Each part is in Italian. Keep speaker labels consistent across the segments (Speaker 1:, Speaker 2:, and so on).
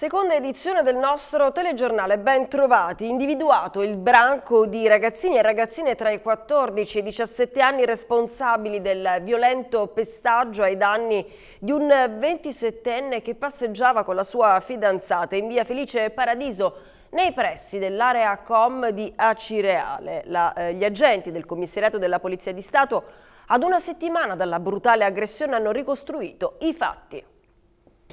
Speaker 1: Seconda edizione del nostro telegiornale Ben Trovati, individuato il branco di ragazzini e ragazzine tra i 14 e i 17 anni responsabili del violento pestaggio ai danni di un 27enne che passeggiava con la sua fidanzata in via Felice Paradiso nei pressi dell'area com di Acireale. La, eh, gli agenti del commissariato della Polizia di Stato ad una settimana dalla brutale aggressione hanno ricostruito i fatti.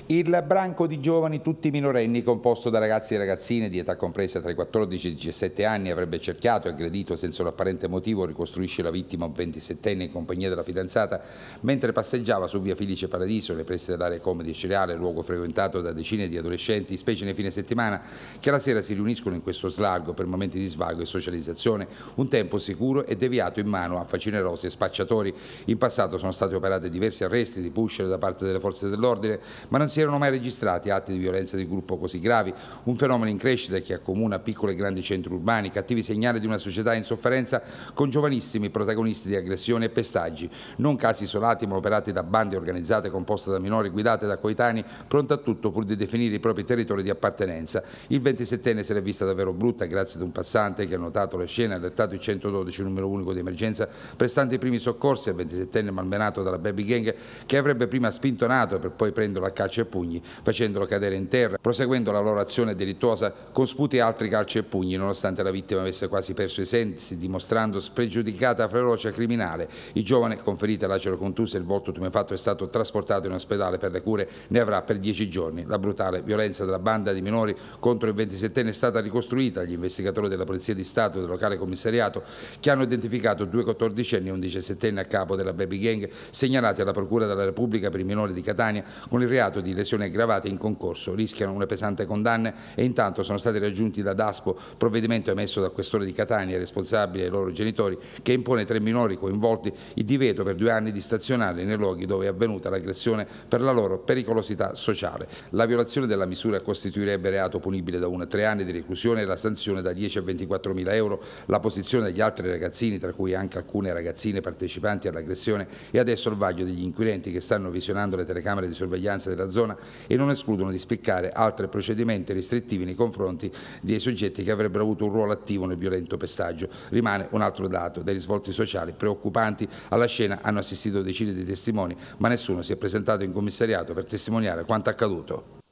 Speaker 2: Il branco di giovani, tutti minorenni, composto da ragazzi e ragazzine di età compresa tra i 14 e i 17 anni, avrebbe cercato e aggredito senza un apparente motivo, ricostruisce la vittima un 27enne in compagnia della fidanzata, mentre passeggiava su via Felice Paradiso, le presse dell'area Comedy Cereale, luogo frequentato da decine di adolescenti, specie nei fine settimana, che alla sera si riuniscono in questo slargo per momenti di svago e socializzazione, un tempo sicuro e deviato in mano a facinerosi e spacciatori. In passato sono stati operati diversi arresti di pusher da parte delle forze dell'ordine, ma non non si erano mai registrati atti di violenza di gruppo così gravi, un fenomeno in crescita che accomuna piccoli e grandi centri urbani, cattivi segnali di una società in sofferenza con giovanissimi protagonisti di aggressioni e pestaggi, non casi isolati ma operati da bande organizzate composte da minori guidate da coetanei pronte a tutto pur di definire i propri territori di appartenenza. Il 27enne se l'è vista davvero brutta grazie ad un passante che ha notato la scena e allertato il 112 numero unico di emergenza prestando i primi soccorsi al 27enne malmenato dalla baby gang che avrebbe prima spintonato per poi prenderlo a calcio calci e pugni facendolo cadere in terra, proseguendo la loro azione delittuosa con sputi e altri calci e pugni nonostante la vittima avesse quasi perso i sensi, dimostrando spregiudicata ferocia criminale. Il giovane conferito ferite lacero contusa e il volto tumefatto è stato trasportato in ospedale per le cure, ne avrà per dieci giorni. La brutale violenza della banda di minori contro il 27enne è stata ricostruita, gli investigatori della Polizia di Stato e del locale commissariato che hanno identificato due 14enni e un 17enne a capo della baby gang segnalati alla Procura della Repubblica per i minori di Catania con il reato di di lesione aggravata in concorso rischiano una pesante condanna e intanto sono stati raggiunti da DASPO provvedimento emesso da questore di Catania responsabile ai loro genitori che impone ai tre minori coinvolti il divieto per due anni di stazionare nei luoghi dove è avvenuta l'aggressione per la loro pericolosità sociale. La violazione della misura costituirebbe reato punibile da 1 a 3 anni di reclusione e la sanzione da 10 a 24 mila euro. La posizione degli altri ragazzini, tra cui anche alcune ragazzine partecipanti all'aggressione, è adesso al vaglio degli inquirenti che stanno visionando le telecamere di sorveglianza della zona zona e non escludono di spiccare altri procedimenti restrittivi nei confronti dei soggetti che avrebbero avuto un ruolo attivo nel violento pestaggio. Rimane un altro dato, dei risvolti sociali preoccupanti alla scena hanno assistito decine di testimoni, ma nessuno si è presentato in commissariato per testimoniare quanto accaduto.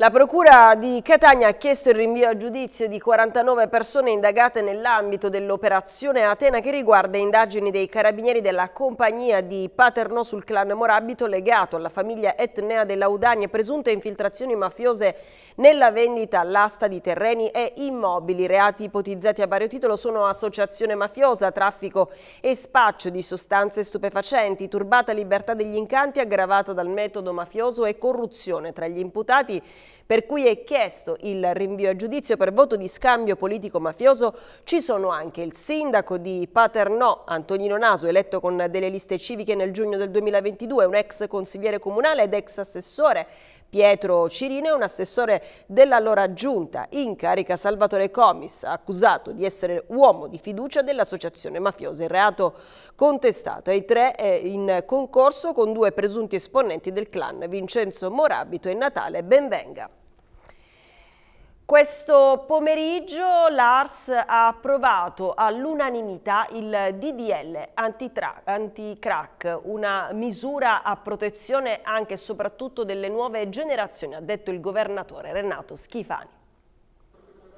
Speaker 1: La Procura di Catania ha chiesto il rinvio a giudizio di 49 persone indagate nell'ambito dell'operazione Atena che riguarda indagini dei carabinieri della compagnia di Paternò sul clan Morabito legato alla famiglia etnea dell'Audania e presunte infiltrazioni mafiose nella vendita all'asta di terreni e immobili. Reati ipotizzati a vario titolo sono associazione mafiosa, traffico e spaccio di sostanze stupefacenti, turbata libertà degli incanti aggravata dal metodo mafioso e corruzione tra gli imputati per cui è chiesto il rinvio a giudizio per voto di scambio politico-mafioso, ci sono anche il sindaco di Paternò, Antonino Naso, eletto con delle liste civiche nel giugno del 2022, un ex consigliere comunale ed ex assessore Pietro Cirino è un assessore dell'allora giunta in carica Salvatore Comis, accusato di essere uomo di fiducia dell'associazione mafiosa. Il reato contestato ai tre è in concorso con due presunti esponenti del clan Vincenzo Morabito e Natale Benvenga. Questo pomeriggio l'ARS ha approvato all'unanimità il DDL anti-crack, una misura a protezione anche e soprattutto delle nuove generazioni, ha detto il governatore Renato Schifani.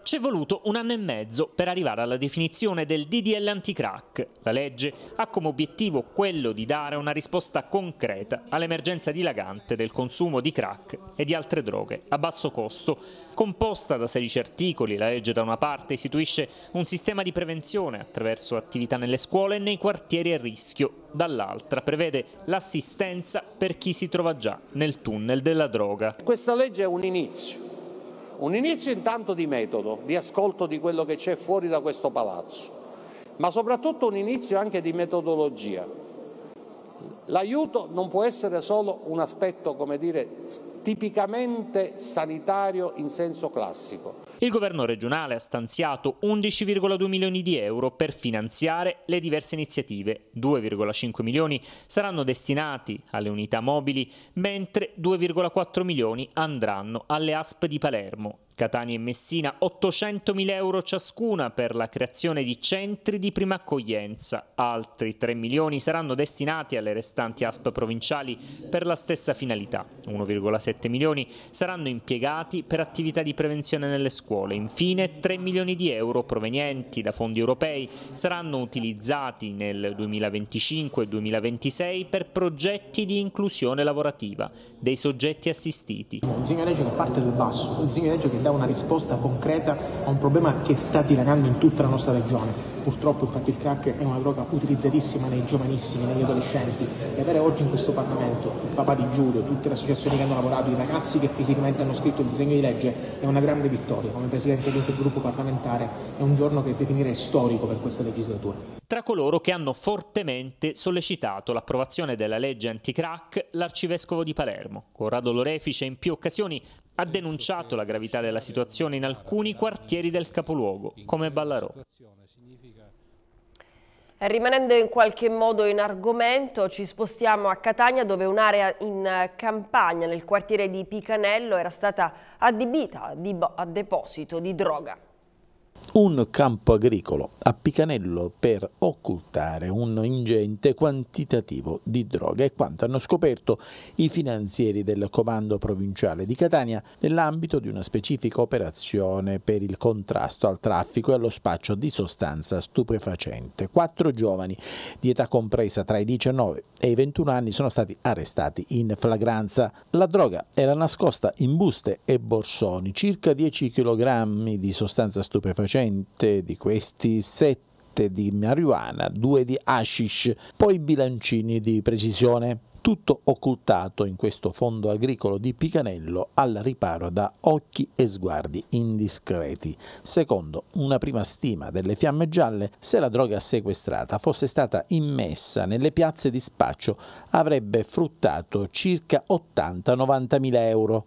Speaker 3: Ci è voluto un anno e mezzo per arrivare alla definizione del DDL anti-crack. La legge ha come obiettivo quello di dare una risposta concreta all'emergenza dilagante del consumo di crack e di altre droghe a basso costo. Composta da 16 articoli, la legge da una parte istituisce un sistema di prevenzione attraverso attività nelle scuole e nei quartieri a rischio, dall'altra prevede l'assistenza per chi si trova già nel tunnel della droga. Questa legge è un inizio un inizio intanto di metodo, di ascolto di quello che c'è fuori da questo palazzo,
Speaker 4: ma soprattutto un inizio anche di metodologia. L'aiuto non può
Speaker 2: essere solo un aspetto, come dire, tipicamente sanitario in senso classico,
Speaker 3: il governo regionale ha stanziato 11,2 milioni di euro per finanziare le diverse iniziative. 2,5 milioni saranno destinati alle unità mobili, mentre 2,4 milioni andranno alle ASP di Palermo, Catania e Messina 800.000 euro ciascuna per la creazione di centri di prima accoglienza, altri 3 milioni saranno destinati alle restanti ASP provinciali per la stessa finalità, 1,7 milioni saranno impiegati per attività di prevenzione nelle scuole scuole. Infine 3 milioni di euro provenienti da fondi europei saranno utilizzati nel 2025 2026 per progetti di inclusione lavorativa dei soggetti assistiti. Un
Speaker 4: disegno di legge che parte dal basso, un disegno di legge che dà una risposta concreta a un problema che sta dilagando in tutta la nostra regione Purtroppo infatti il crack è una droga utilizzatissima nei giovanissimi, negli adolescenti e avere oggi in questo Parlamento il papà di Giulio, tutte le associazioni che hanno lavorato, i ragazzi che fisicamente hanno scritto il disegno di legge è una grande vittoria. Come Presidente dell'intergruppo parlamentare è un giorno che definirei storico per questa legislatura.
Speaker 3: Tra coloro che hanno fortemente sollecitato l'approvazione della legge anti-crack, l'arcivescovo di Palermo, Corrado Lorefice, in più occasioni ha denunciato la gravità della situazione in alcuni quartieri del capoluogo, come Ballarò.
Speaker 1: Rimanendo in qualche modo in argomento, ci spostiamo a Catania dove un'area in eh, campagna nel quartiere di Picanello era stata adibita a deposito di droga
Speaker 4: un campo agricolo a Picanello per occultare un ingente quantitativo di droga e quanto hanno scoperto i finanzieri del comando provinciale di Catania nell'ambito di una specifica operazione per il contrasto al traffico e allo spaccio di sostanza stupefacente. Quattro giovani di età compresa tra i 19 e i 21 anni sono stati arrestati in flagranza. La droga era nascosta in buste e borsoni, circa 10 kg di sostanza stupefacente recente di questi sette di marijuana, due di hashish, poi bilancini di precisione tutto occultato in questo fondo agricolo di Picanello al riparo da occhi e sguardi indiscreti. Secondo una prima stima delle fiamme gialle, se la droga sequestrata fosse stata immessa nelle piazze di spaccio avrebbe fruttato circa 80-90 mila euro.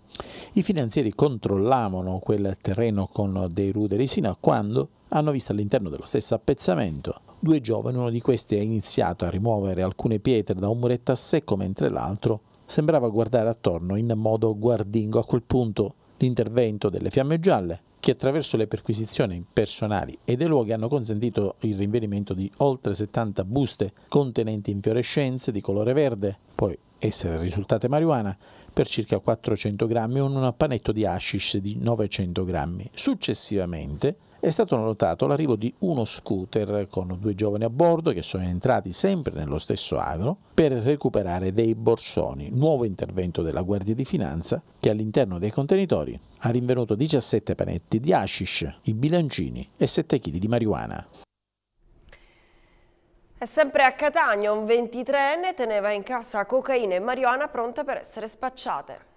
Speaker 4: I finanzieri controllavano quel terreno con dei ruderi sino a quando hanno visto all'interno dello stesso appezzamento Due giovani, uno di questi ha iniziato a rimuovere alcune pietre da un muretto a secco mentre l'altro sembrava guardare attorno in modo guardingo. A quel punto l'intervento delle fiamme gialle che attraverso le perquisizioni personali e dei luoghi hanno consentito il rinvenimento di oltre 70 buste contenenti infiorescenze di colore verde, poi essere risultate marijuana, per circa 400 grammi o un panetto di hashish di 900 grammi. Successivamente è stato notato l'arrivo di uno scooter con due giovani a bordo che sono entrati sempre nello stesso agro per recuperare dei borsoni, nuovo intervento della Guardia di Finanza che all'interno dei contenitori ha rinvenuto 17 panetti di hashish, i bilancini e 7 kg di marijuana.
Speaker 1: È sempre a Catania un 23enne teneva in casa cocaina e marijuana pronte per essere spacciate.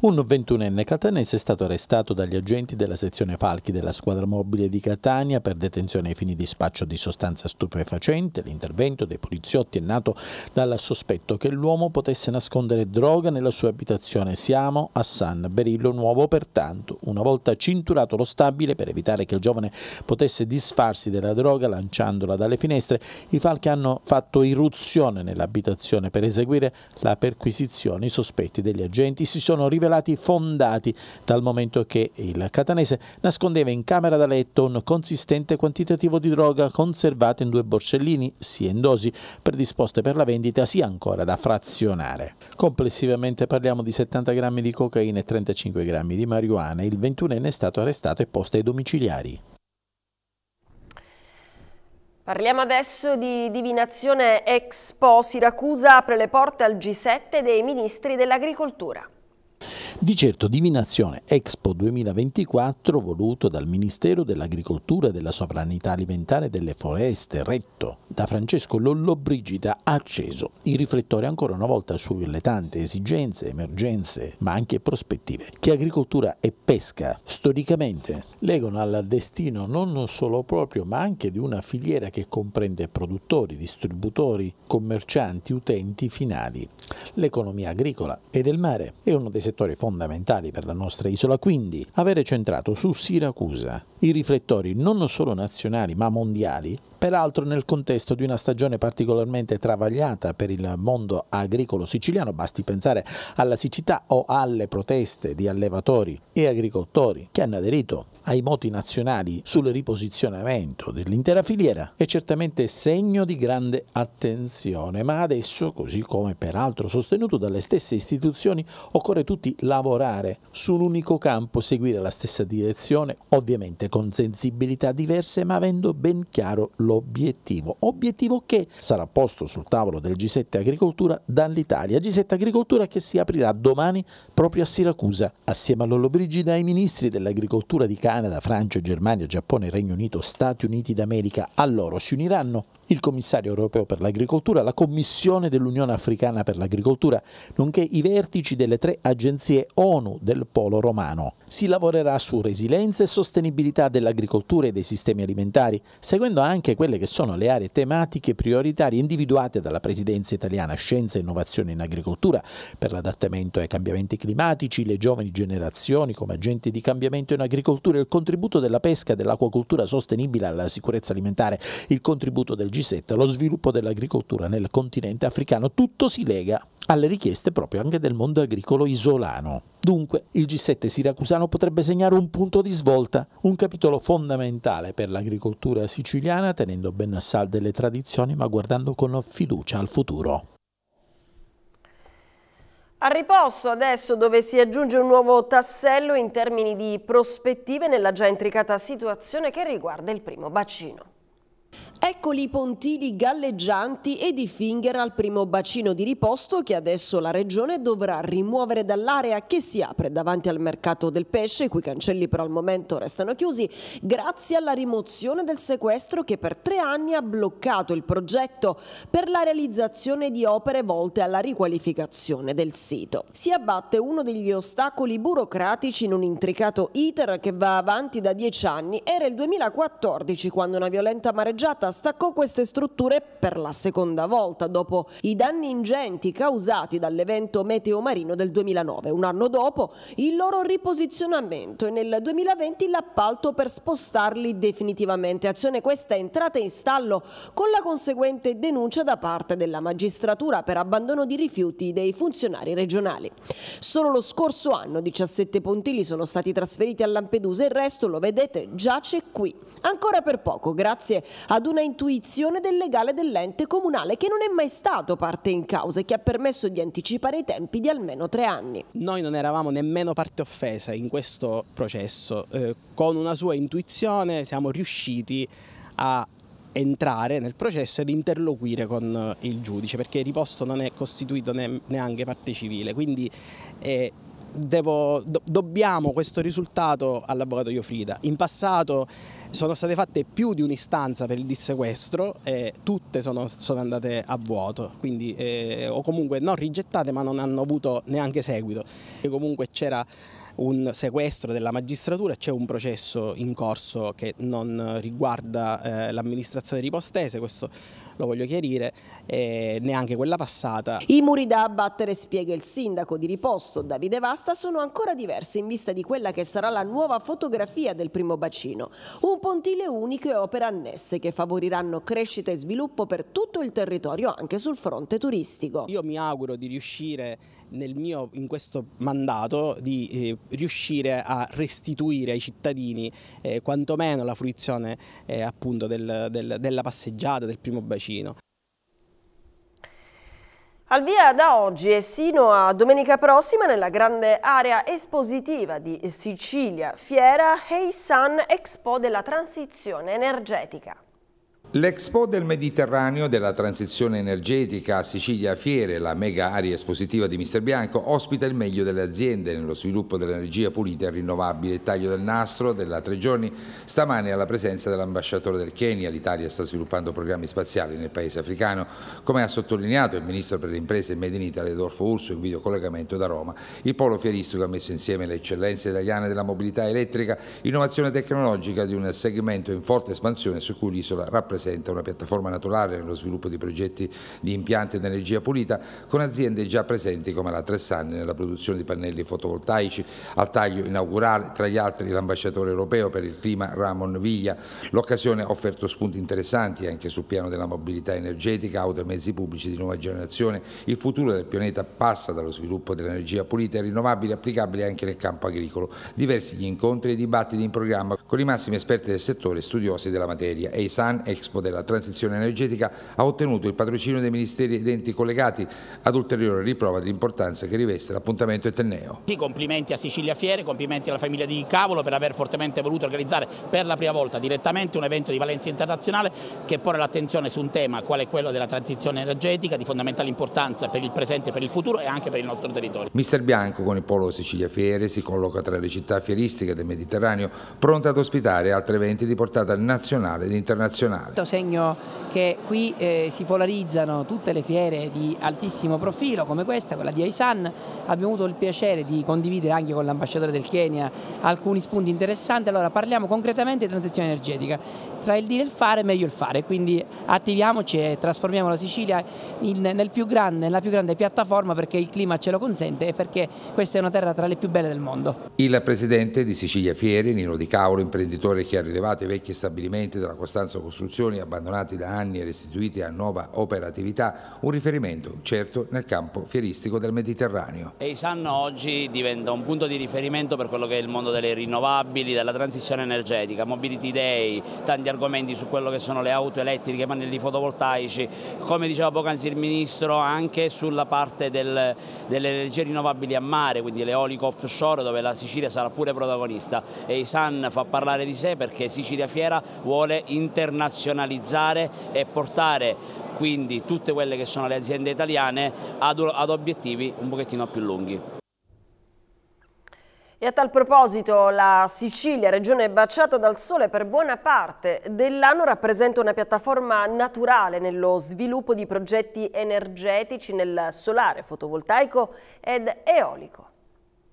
Speaker 4: Un 21enne catanese è stato arrestato dagli agenti della sezione Falchi della squadra mobile di Catania per detenzione ai fini di spaccio di sostanza stupefacente. L'intervento dei poliziotti è nato dal sospetto che l'uomo potesse nascondere droga nella sua abitazione. Siamo a San Berillo Nuovo, pertanto, una volta cinturato lo stabile per evitare che il giovane potesse disfarsi della droga lanciandola dalle finestre, i Falchi hanno fatto irruzione nell'abitazione per eseguire la perquisizione. I sospetti degli agenti si sono rivelati rivelati fondati dal momento che il catanese nascondeva in camera da letto un consistente quantitativo di droga conservato in due borsellini, sia in dosi predisposte per la vendita, sia ancora da frazionare. Complessivamente parliamo di 70 grammi di cocaina e 35 grammi di marijuana. Il 21enne è stato arrestato e posto ai domiciliari.
Speaker 1: Parliamo adesso di divinazione Expo. Siracusa apre le porte al G7 dei ministri dell'agricoltura.
Speaker 4: Di certo Divinazione Expo 2024 voluto dal Ministero dell'Agricoltura e della Sovranità Alimentare e delle Foreste, retto da Francesco Lollobrigida, ha acceso i riflettori ancora una volta sulle tante esigenze, emergenze, ma anche prospettive che agricoltura e pesca storicamente legano al destino non solo proprio, ma anche di una filiera che comprende produttori, distributori, commercianti, utenti finali. L'economia agricola e del mare è uno dei settori fondamentali fondamentali per la nostra isola, quindi avere centrato su Siracusa i riflettori non solo nazionali ma mondiali Peraltro nel contesto di una stagione particolarmente travagliata per il mondo agricolo siciliano, basti pensare alla siccità o alle proteste di allevatori e agricoltori che hanno aderito ai moti nazionali sul riposizionamento dell'intera filiera, è certamente segno di grande attenzione, ma adesso, così come peraltro sostenuto dalle stesse istituzioni, occorre tutti lavorare su un unico campo, seguire la stessa direzione, ovviamente con sensibilità diverse, ma avendo ben chiaro l'obiettivo sull'obiettivo, obiettivo che sarà posto sul tavolo del G7 Agricoltura dall'Italia, G7 Agricoltura che si aprirà domani proprio a Siracusa, assieme a Lollobrigida ai ministri dell'agricoltura di Canada, Francia, Germania, Giappone, Regno Unito, Stati Uniti d'America, a loro si uniranno il commissario europeo per l'agricoltura, la Commissione dell'Unione Africana per l'agricoltura, nonché i vertici delle tre agenzie ONU del Polo Romano. Si lavorerà su resilienza e sostenibilità dell'agricoltura e dei sistemi alimentari, seguendo anche quelle che sono le aree tematiche prioritarie individuate dalla Presidenza italiana Scienza e Innovazione in Agricoltura per l'adattamento ai cambiamenti climatici, le giovani generazioni come agenti di cambiamento in agricoltura, il contributo della pesca e dell'acquacoltura sostenibile alla sicurezza alimentare, il contributo del G7 lo sviluppo dell'agricoltura nel continente africano, tutto si lega alle richieste proprio anche del mondo agricolo isolano. Dunque, il G7 siracusano potrebbe segnare un punto di svolta, un capitolo fondamentale per l'agricoltura siciliana, tenendo ben a salde le tradizioni, ma guardando con fiducia al futuro.
Speaker 1: A riposo adesso dove si aggiunge un nuovo tassello in termini di prospettive nella già intricata situazione che riguarda il primo bacino. Eccoli i pontili galleggianti e i finger al primo bacino di riposto che adesso la regione dovrà rimuovere dall'area che si apre davanti al mercato del pesce, i cui cancelli per al momento restano chiusi, grazie alla rimozione del sequestro che per tre anni ha bloccato il progetto per la realizzazione di opere volte alla riqualificazione del sito. Si abbatte uno degli ostacoli burocratici in un intricato iter che va avanti da dieci anni. Era il 2014 quando una violenta mareggiata Malta staccò queste strutture per la seconda volta dopo i danni ingenti causati dall'evento meteo marino del 2009. Un anno dopo il loro riposizionamento e nel 2020 l'appalto per spostarli definitivamente. Azione questa è entrata in stallo con la conseguente denuncia da parte della magistratura per abbandono di rifiuti dei funzionari regionali. Solo lo scorso anno 17 pontili sono stati trasferiti a Lampedusa, e il resto lo vedete giace qui. Ancora per poco, grazie ad una una intuizione del legale dell'ente comunale che non è mai stato parte in causa e che ha permesso di anticipare i tempi di almeno tre anni.
Speaker 5: Noi non eravamo nemmeno parte offesa in questo processo, eh, con una sua intuizione siamo riusciti a entrare nel processo ed interloquire con eh, il giudice perché il riposto non è costituito neanche parte civile quindi eh, devo, do, dobbiamo questo risultato all'avvocato Iofrida. In passato sono state fatte più di un'istanza per il dissequestro e tutte sono, sono andate a vuoto, quindi, eh, o comunque non rigettate ma non hanno avuto neanche seguito. E comunque c'era un sequestro della magistratura, c'è un processo in corso che non riguarda eh, l'amministrazione ripostese, questo lo voglio chiarire, eh, neanche quella passata.
Speaker 1: I muri da abbattere, spiega il sindaco di Riposto, Davide Vasta, sono ancora diversi in vista di quella che sarà la nuova fotografia del primo bacino. Un pontile unico e opere annesse che favoriranno crescita e sviluppo per tutto il territorio, anche sul fronte turistico. Io mi auguro
Speaker 5: di riuscire mio, in questo mandato di eh, riuscire a restituire ai cittadini eh, quantomeno la fruizione eh, appunto del, del, della passeggiata, del primo bacino.
Speaker 1: Al via da oggi e sino a domenica prossima nella grande area espositiva di Sicilia Fiera Heisan Expo della Transizione Energetica.
Speaker 2: L'Expo del Mediterraneo della transizione energetica a Sicilia Fiere, la mega area espositiva di Mister Bianco, ospita il meglio delle aziende nello sviluppo dell'energia pulita e rinnovabile. taglio del nastro della tre giorni stamane alla presenza dell'ambasciatore del Kenya. L'Italia sta sviluppando programmi spaziali nel paese africano. Come ha sottolineato il ministro per le imprese Made in Italy, Dorfo Urso, in videocollegamento da Roma, il polo fieristico ha messo insieme le eccellenze italiane della mobilità elettrica, innovazione tecnologica di un segmento in forte espansione su cui l'isola rappresenta rappresenta una piattaforma naturale nello sviluppo di progetti di impianti di energia pulita con aziende già presenti come la Tressani nella produzione di pannelli fotovoltaici, al taglio inaugurale tra gli altri l'ambasciatore europeo per il clima Ramon Viglia. L'occasione ha offerto spunti interessanti anche sul piano della mobilità energetica, auto e mezzi pubblici di nuova generazione. Il futuro del pianeta passa dallo sviluppo dell'energia pulita e rinnovabile applicabile anche nel campo agricolo. Diversi gli incontri e i dibattiti in programma con i massimi esperti del settore e studiosi della materia. EISAN, Expo dell'Expo della transizione energetica ha ottenuto il patrocinio dei ministeri ed enti collegati ad ulteriore riprova dell'importanza che riveste l'appuntamento etneo.
Speaker 5: Sì, complimenti a Sicilia Fiere, complimenti alla famiglia di Cavolo per aver fortemente voluto organizzare per la prima volta direttamente un evento di valenza internazionale che pone l'attenzione su un tema quale è quello della transizione energetica di fondamentale importanza per il presente, per il futuro e anche per il nostro territorio.
Speaker 2: Mister Bianco con il polo Sicilia Fiere si colloca tra le città fieristiche del Mediterraneo pronte ad ospitare altri eventi di portata nazionale ed internazionale
Speaker 1: netto segno che qui eh, si polarizzano tutte le fiere di altissimo profilo come questa, quella di Aisan. Abbiamo avuto il piacere di condividere anche con l'ambasciatore del Kenya alcuni spunti interessanti. Allora parliamo concretamente di transizione energetica. Tra il dire e il fare, meglio il fare. Quindi attiviamoci e trasformiamo la Sicilia in, nel più grande, nella più grande piattaforma perché il clima ce lo consente e perché questa è una terra tra le più belle del mondo.
Speaker 2: Il presidente di Sicilia Fiere, Nino Di Cauro, imprenditore che ha rilevato i vecchi stabilimenti della Costanza Costruzione istituzioni abbandonati da anni e restituiti a nuova operatività, un riferimento certo nel campo fieristico del Mediterraneo.
Speaker 5: E Isan oggi diventa un punto di riferimento per quello che è il mondo delle rinnovabili, della transizione energetica, Mobility Day, tanti argomenti su quello che sono le auto elettriche, pannelli fotovoltaici, come diceva poc'anzi il Ministro anche sulla parte del, delle energie rinnovabili a mare, quindi l'eolico offshore dove la Sicilia sarà pure protagonista e Isan fa parlare di sé perché Sicilia Fiera vuole internazionalizzare razionalizzare e portare quindi tutte quelle che sono le aziende italiane ad, ad obiettivi un pochettino più lunghi.
Speaker 1: E a tal proposito la Sicilia, regione baciata dal sole per buona parte dell'anno, rappresenta una piattaforma naturale nello sviluppo di progetti energetici nel solare, fotovoltaico ed eolico.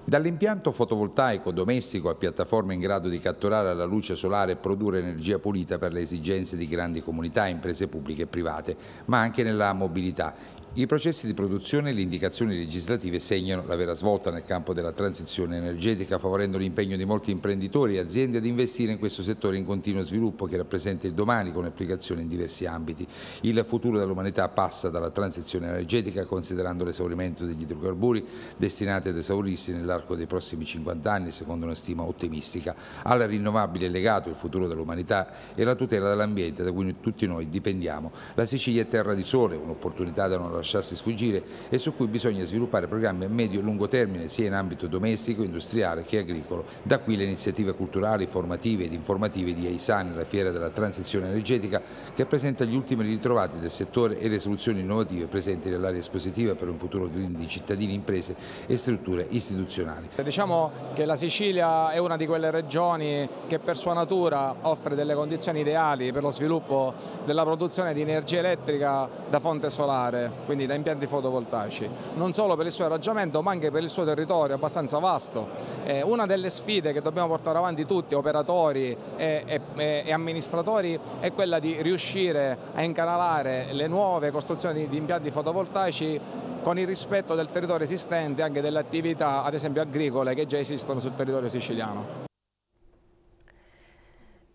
Speaker 2: Dall'impianto fotovoltaico domestico a piattaforme in grado di catturare la luce solare e produrre energia pulita per le esigenze di grandi comunità, imprese pubbliche e private, ma anche nella mobilità. I processi di produzione e le indicazioni legislative segnano la vera svolta nel campo della transizione energetica, favorendo l'impegno di molti imprenditori e aziende ad investire in questo settore in continuo sviluppo che rappresenta il domani con applicazioni in diversi ambiti. Il futuro dell'umanità passa dalla transizione energetica considerando l'esaurimento degli idrocarburi destinati ad esaurirsi nell'arco dei prossimi 50 anni, secondo una stima ottimistica. Alla rinnovabile è legato il futuro dell'umanità e la tutela dell'ambiente da cui tutti noi dipendiamo. La Sicilia è terra di sole, un'opportunità da non lasciare lasciarsi sfuggire e su cui bisogna sviluppare programmi a medio e lungo termine sia in ambito domestico, industriale che agricolo. Da qui le iniziative culturali, formative ed informative di AISAN, la fiera della transizione energetica, che presenta gli ultimi ritrovati del settore e le soluzioni innovative presenti nell'area espositiva per un futuro green di cittadini, imprese e strutture istituzionali. Diciamo che la Sicilia è una di quelle regioni che per sua natura offre delle condizioni ideali per lo sviluppo della produzione di energia elettrica da fonte solare. Quindi quindi da impianti fotovoltaici, non solo per il suo arrangiamento ma anche per il suo territorio abbastanza vasto. Eh, una delle sfide che dobbiamo portare avanti tutti, operatori e, e, e amministratori, è quella di riuscire a incanalare le nuove costruzioni di impianti fotovoltaici con il rispetto del territorio esistente e anche delle attività, ad esempio agricole, che già esistono sul territorio siciliano.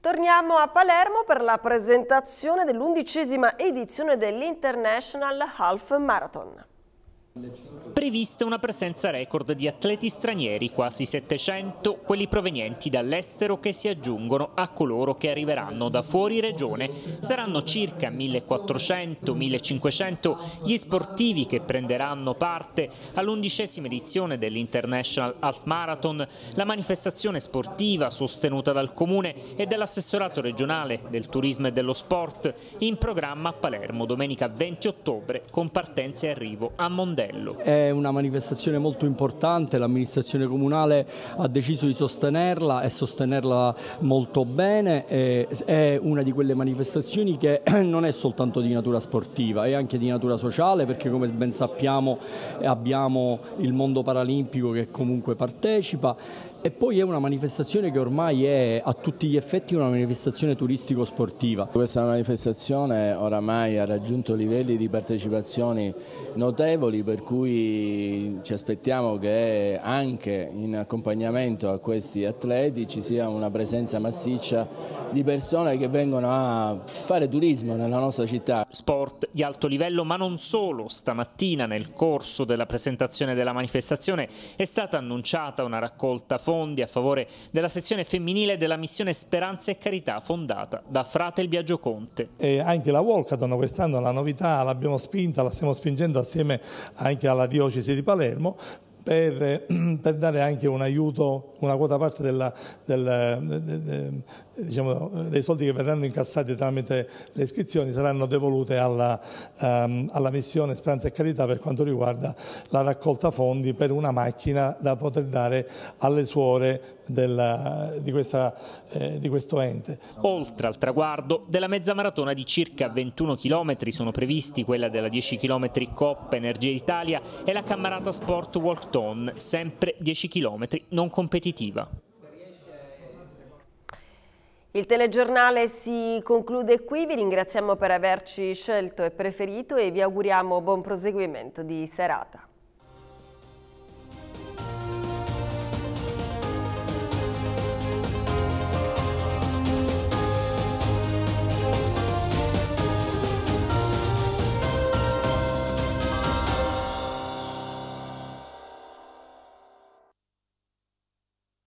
Speaker 1: Torniamo a Palermo per la presentazione dell'undicesima edizione dell'International Half Marathon.
Speaker 3: Prevista una presenza record di atleti stranieri, quasi 700, quelli provenienti dall'estero che si aggiungono a coloro che arriveranno da fuori regione. Saranno circa 1400-1500 gli sportivi che prenderanno parte all'undicesima edizione dell'International Half Marathon, la manifestazione sportiva sostenuta dal Comune e dall'assessorato regionale del turismo e dello sport, in programma a Palermo domenica 20 ottobre con partenza e arrivo a Mondello. Castello.
Speaker 4: È una manifestazione molto importante, l'amministrazione comunale ha deciso di sostenerla e sostenerla molto bene, è una di quelle manifestazioni che non è soltanto di natura sportiva, è anche di natura sociale perché come ben sappiamo abbiamo il mondo paralimpico che comunque partecipa e poi è una manifestazione che ormai è a tutti gli effetti una manifestazione turistico-sportiva. Questa manifestazione oramai ha raggiunto livelli di partecipazioni notevoli per cui ci aspettiamo che anche in accompagnamento a questi atleti
Speaker 3: ci sia una presenza massiccia di persone che vengono a fare turismo nella nostra città. Sport di alto livello ma non solo. Stamattina nel corso della presentazione della manifestazione è stata annunciata una raccolta fotografica fondi a favore della sezione femminile della missione Speranza e Carità fondata da Fratel Biagio Conte. E
Speaker 4: anche la Walkathon quest'anno la novità l'abbiamo spinta, la stiamo spingendo assieme anche alla diocesi di Palermo per, eh, per, dare anche un aiuto, una quota parte della, della, eh, eh, diciamo, eh, dei soldi che verranno incassati tramite le iscrizioni saranno devolute alla, ehm, alla missione Speranza e Carità per quanto riguarda la raccolta fondi per una macchina da poter dare alle suore della, eh, di, questa, eh, di, questo ente.
Speaker 3: Oltre al traguardo della mezza maratona di circa 21 km sono previsti quella della 10 km Coppa Energia Italia e la Cammarata Sport Walk Walkton, sempre 10 km non competitiva.
Speaker 1: Il telegiornale si conclude qui, vi ringraziamo per averci scelto e preferito e vi auguriamo buon proseguimento di serata.